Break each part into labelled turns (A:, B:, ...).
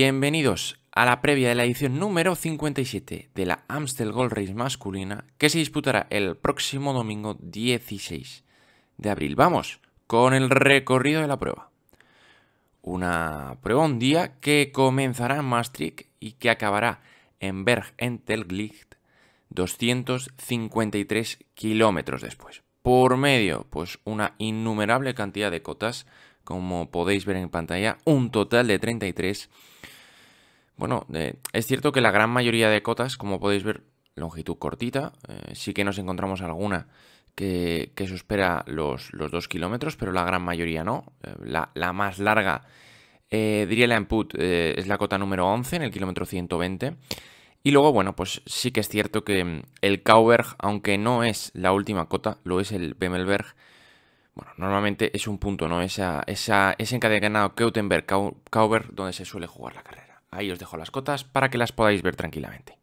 A: Bienvenidos a la previa de la edición número 57 de la Amstel Gold Race masculina que se disputará el próximo domingo 16 de abril. Vamos con el recorrido de la prueba. Una prueba un día que comenzará en Maastricht y que acabará en Berg en Telglicht 253 kilómetros después. Por medio, pues una innumerable cantidad de cotas como podéis ver en pantalla, un total de 33. Bueno, eh, es cierto que la gran mayoría de cotas, como podéis ver, longitud cortita, eh, sí que nos encontramos alguna que, que supera los, los 2 kilómetros, pero la gran mayoría no. Eh, la, más larga, diría la input, es la cota número 11 en el kilómetro 120. Y luego, bueno, pues sí que es cierto que mm, el Cauberg, aunque no es la última cota, lo es el Bemelberg, bueno, normalmente es un punto, ¿no? Esa, esa, ese encadenado Keutenberg-Kauber donde se suele jugar la carrera. Ahí os dejo las cotas para que las podáis ver tranquilamente.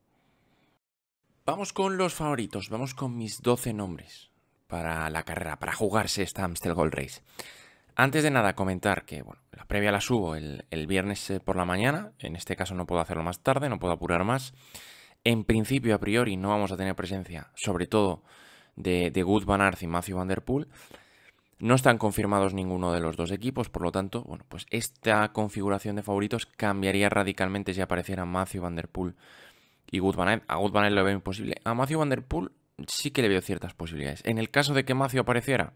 A: Vamos con los favoritos, vamos con mis 12 nombres para la carrera, para jugarse esta Amstel Gold Race. Antes de nada, comentar que bueno, la previa la subo el, viernes eh, por la mañana, en este caso no puedo hacerlo más tarde, no puedo apurar más. En principio, a priori, no vamos a tener presencia, sobre todo de, de Good Van y Matthew Van Der Poel. No están confirmados ninguno de los dos equipos, por lo tanto, bueno, pues esta configuración de favoritos cambiaría radicalmente si aparecieran Matthew Van Der Poel y Good A Good Van lo veo imposible. A Matthew Van Der Poel sí que le veo ciertas posibilidades. En el caso de que Matthew apareciera,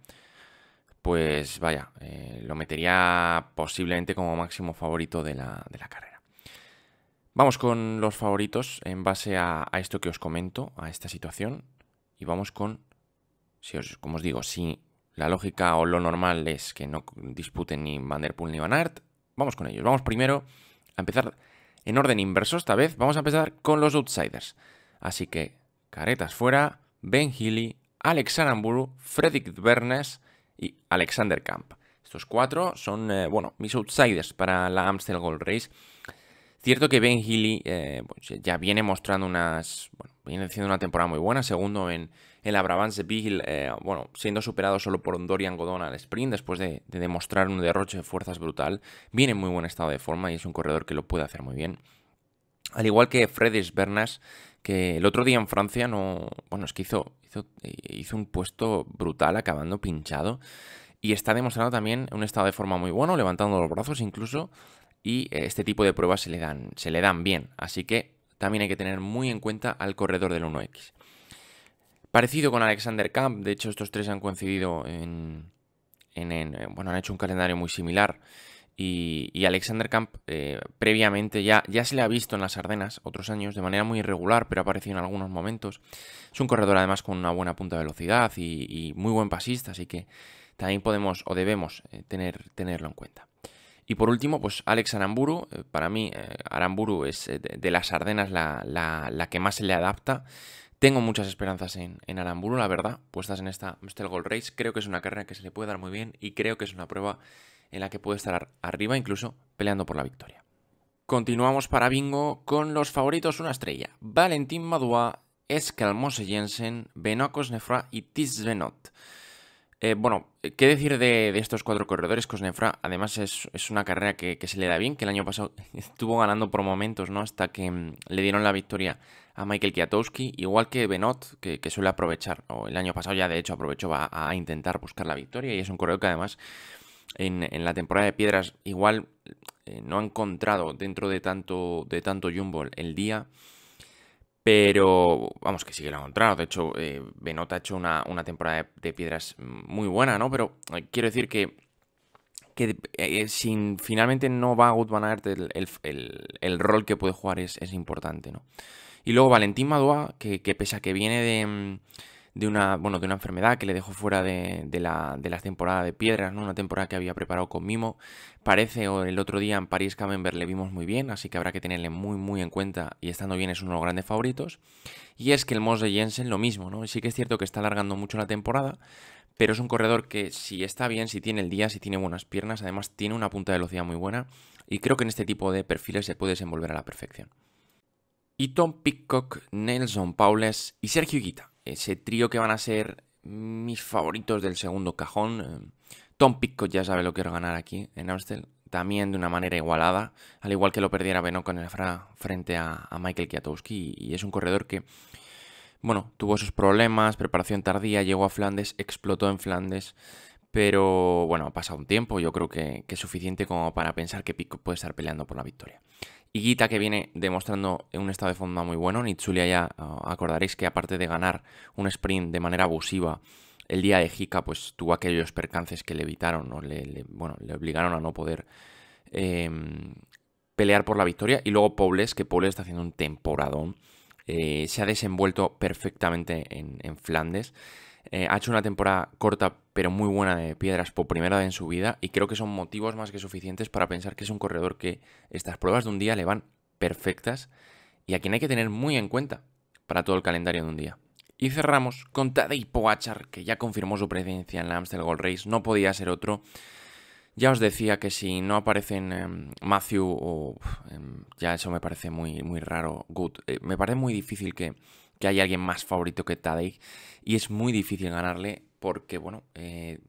A: pues vaya, eh, lo metería posiblemente como máximo favorito de la, carrera. Vamos con los favoritos en base a, esto que os comento, a esta situación, y vamos con, si como os digo, si la lógica o lo normal es que no disputen ni Van Der Poel ni Van Aert. Vamos con ellos. Vamos primero a empezar en orden inverso esta vez. Vamos a empezar con los outsiders. Así que caretas fuera, Ben Healy, Alex Aramburu, Fredrik Bernes y Alexander Kamp. Estos cuatro son, eh, bueno, mis outsiders para la Amstel Gold Race. Cierto que Ben Healy eh, pues, ya viene mostrando unas. Bueno, viene una temporada muy buena, segundo en, el la Brabant eh, bueno, siendo superado solo por Dorian Godon al sprint después de, demostrar un derroche de fuerzas brutal, viene en muy buen estado de forma y es un corredor que lo puede hacer muy bien. Al igual que Fredis Bernas, que el otro día en Francia no, bueno, es que hizo, eh, un puesto brutal acabando pinchado y está demostrando también un estado de forma muy bueno, levantando los brazos incluso y eh, este tipo de pruebas se le dan, se le dan bien, así que también hay que tener muy en cuenta al corredor del 1X. Parecido con Alexander Camp, de hecho estos tres han coincidido en, bueno, han hecho un calendario muy similar. Y, Alexander Camp eh, previamente ya, ya se le ha visto en las Ardenas otros años de manera muy irregular, pero ha aparecido en algunos momentos. Es un corredor además con una buena punta de velocidad y, muy buen pasista, así que también podemos o debemos eh, tener, tenerlo en cuenta. Y por último, pues Alex Aramburu. Eh, para mí, Aramburu es de las Ardenas la, la, que más se le adapta. Tengo muchas esperanzas en, en Aramburu, la verdad, puestas en esta Mr. Gold Race. Creo que es una carrera que se le puede dar muy bien y creo que es una prueba en la que puede estar arriba, incluso peleando por la victoria. Continuamos para Bingo con los favoritos una estrella. Valentín Madua, Mose Jensen, Benokos Nefra y Tiz eh, bueno, eh, ¿qué decir de, estos cuatro corredores? Cosnefra, además, es, una carrera que, se le da bien, que el año pasado estuvo ganando por momentos, ¿no? Hasta que mm, le dieron la victoria a Michael Kwiatkowski, igual que Benot, que, suele aprovechar, o el año pasado ya de hecho aprovechó a, a intentar buscar la victoria, y es un corredor que además en, en la temporada de piedras igual eh, no ha encontrado dentro de tanto, de tanto Jumbo el día pero vamos, que sigue la lo De hecho, eh, Benota ha hecho una, temporada de, piedras muy buena, ¿no? Pero eh, quiero decir que, que eh, sin, finalmente no va a Goodman el, rol que puede jugar es, es importante, ¿no? Y luego Valentín Madua, que, que pese que viene de mm, de una, bueno, de una enfermedad que le dejó fuera de, de la, de temporada de piedras, ¿no? Una temporada que había preparado con Mimo. Parece, o el otro día en París Camembert le vimos muy bien, así que habrá que tenerle muy, muy en cuenta y estando bien es uno de los grandes favoritos. Y es que el Moss de Jensen lo mismo, ¿no? Sí que es cierto que está alargando mucho la temporada, pero es un corredor que si está bien, si tiene el día, si tiene buenas piernas, además tiene una punta de velocidad muy buena y creo que en este tipo de perfiles se puede desenvolver a la perfección. Y Tom Pickcock, Nelson Paules y Sergio Guita ese trío que van a ser mis favoritos del segundo cajón. Eh, Tom Pickett ya sabe lo que quiero ganar aquí en Amstel. También de una manera igualada, al igual que lo perdiera Beno con el Fra frente a, Michael Kwiatkowski. Y, es un corredor que, bueno, tuvo sus problemas, preparación tardía, llegó a Flandes, explotó en Flandes. Pero bueno, ha pasado un tiempo, yo creo que, es suficiente como para pensar que Pico puede estar peleando por la victoria. Higuita que viene demostrando un estado de forma muy bueno. Nitsulia ya ah, acordaréis que aparte de ganar un sprint de manera abusiva, el día de Hika pues tuvo aquellos percances que le evitaron, o le, bueno, le obligaron a no poder em, pelear por la victoria. Y luego Pobles, que Pobles está haciendo un temporadón. Eh, se ha desenvuelto perfectamente en, en Flandes. Eh, ha hecho una temporada corta pero muy buena de piedras por primera vez en su vida y creo que son motivos más que suficientes para pensar que es un corredor que estas pruebas de un día le van perfectas y a quien hay que tener muy en cuenta para todo el calendario de un día. Y cerramos con Tadej Poachar, que ya confirmó su presencia en la Amstel Gold Race, no podía ser otro. Ya os decía que si no aparecen em, Matthew o em, ya eso me parece muy, muy raro, Good, eh, me parece muy difícil que que hay alguien más favorito que Tadei y es muy difícil ganarle porque, bueno, eh,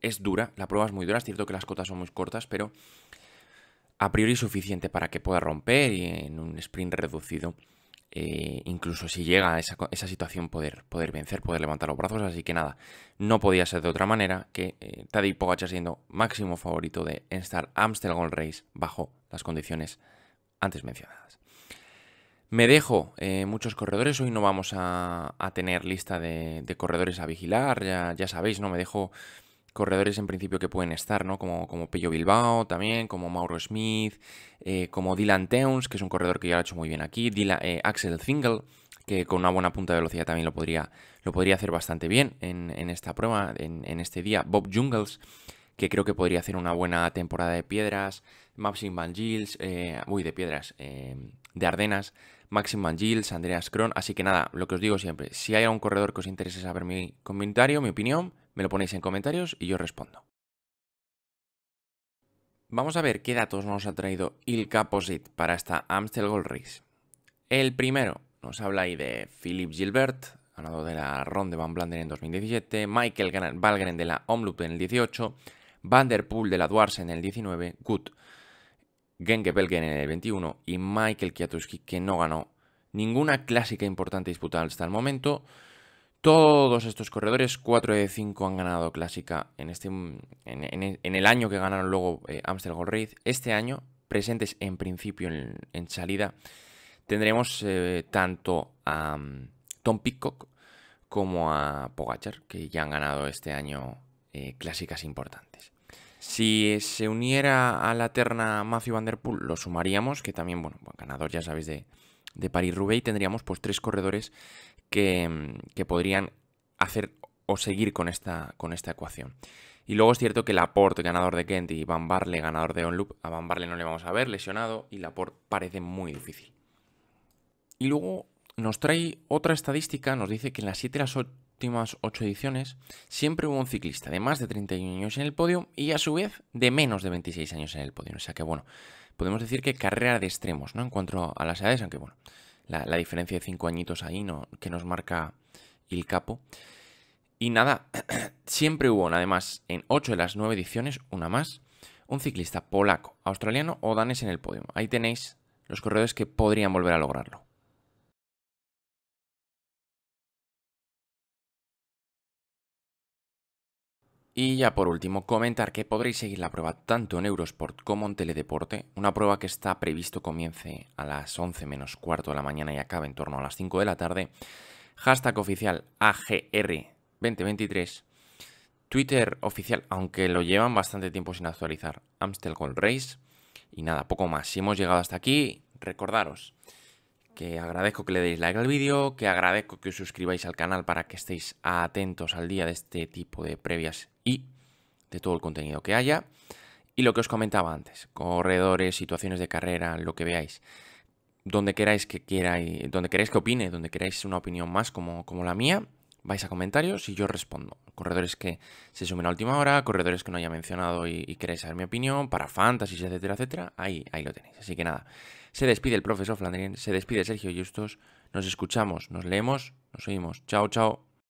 A: es dura, la prueba es muy dura, es cierto que las cotas son muy cortas, pero a priori suficiente para que pueda romper y en un sprint reducido, eh, incluso si llega a esa, situación, poder, poder vencer, poder levantar los brazos. Así que nada, no podía ser de otra manera que Tadei eh, Tadej Pogacar siendo máximo favorito de Enstar Amsterdam Gold Race bajo las condiciones antes mencionadas. Me dejo eh, muchos corredores, hoy no vamos a, tener lista de, corredores a vigilar, ya, ya, sabéis, ¿no? Me dejo corredores en principio que pueden estar, ¿no? Como, como Pello Bilbao también, como Mauro Smith, eh, como Dylan Towns, que es un corredor que ya lo ha hecho muy bien aquí, eh, Axel Zingle, que con una buena punta de velocidad también lo podría, lo podría hacer bastante bien en, esta prueba, en, este día, Bob Jungles, que creo que podría hacer una buena temporada de piedras, Maxim Van Gils, uy, de piedras, de Ardenas, Maxim Mangils, Andreas Kron. Así que nada, lo que os digo siempre, si hay algún corredor que os interese saber mi comentario, mi opinión, me lo ponéis en comentarios y yo respondo. Vamos a ver qué datos nos ha traído Il Caposit para esta Amstel Gold Race. El primero nos habla ahí de Philippe Gilbert, ganador de la Ronde Van Blanden en 2017, Michael Valgren de la Omloop en el 18, Van Der Poel de la Dwars en el 19, Good Genge Belgen en el 21 y Michael Kiatuski, que no ganó ninguna clásica importante disputada hasta el momento. Todos estos corredores, 4 de 5 han ganado clásica en, este, en, el año que ganaron luego Amsterdam eh, Amstel Gold Race. Este año, presentes en principio en, salida, tendremos eh, tanto a mm, Tom Pickock como a Pogachar, que ya han ganado este año eh, clásicas importantes. Si se uniera a la terna Matthew Van Der Poel, lo sumaríamos, que también, bueno, ganador, ya sabéis, de, de París-Roubaix, tendríamos pues tres corredores mm, que, podrían hacer o seguir con esta, con esta ecuación. Y luego es cierto que Laporte, ganador de Kent, y Van Barle, ganador de Onloop, a Van Barle no le vamos a ver, lesionado, y Laporte parece muy difícil. Y luego nos trae otra estadística, nos dice que en las 7 y las 8 últimas ocho ediciones, siempre hubo un ciclista de más de 31 años en el podio y a su vez de menos de 26 años en el podio. O sea que bueno, podemos decir que carrera de extremos, ¿no? En cuanto a las edades, aunque bueno, la, diferencia de cinco añitos ahí no, que nos marca el capo. Y nada, siempre hubo, además, en ocho de las nueve ediciones, una más, un ciclista polaco, australiano o danés en el podio. Ahí tenéis los corredores que podrían volver a lograrlo. Y ya por último, comentar que podréis seguir la prueba tanto en Eurosport como en Teledeporte, una prueba que está previsto comience a las 11 menos cuarto de la mañana y acabe en torno a las 5 de la tarde. Hashtag oficial AGR2023. Twitter oficial, aunque lo llevan bastante tiempo sin actualizar, Amstel Gold Race. Y nada, poco más. Si hemos llegado hasta aquí, recordaros que agradezco que le deis like al vídeo, que agradezco que os suscribáis al canal para que estéis atentos al día de este tipo de previas y de todo el contenido que haya. Y lo que os comentaba antes, corredores, situaciones de carrera, lo que veáis, donde queráis que donde queráis que opine, donde queráis una opinión más como, como la mía, vais a comentarios y yo respondo. Corredores que se sumen a última hora, corredores que no haya mencionado y, queréis queráis saber mi opinión, para fantasies, etcétera, etcétera, ahí, ahí lo tenéis. Así que nada, se despide el profesor Flandrín, se despide Sergio Justos. Nos escuchamos, nos leemos, nos oímos. Chao, chao.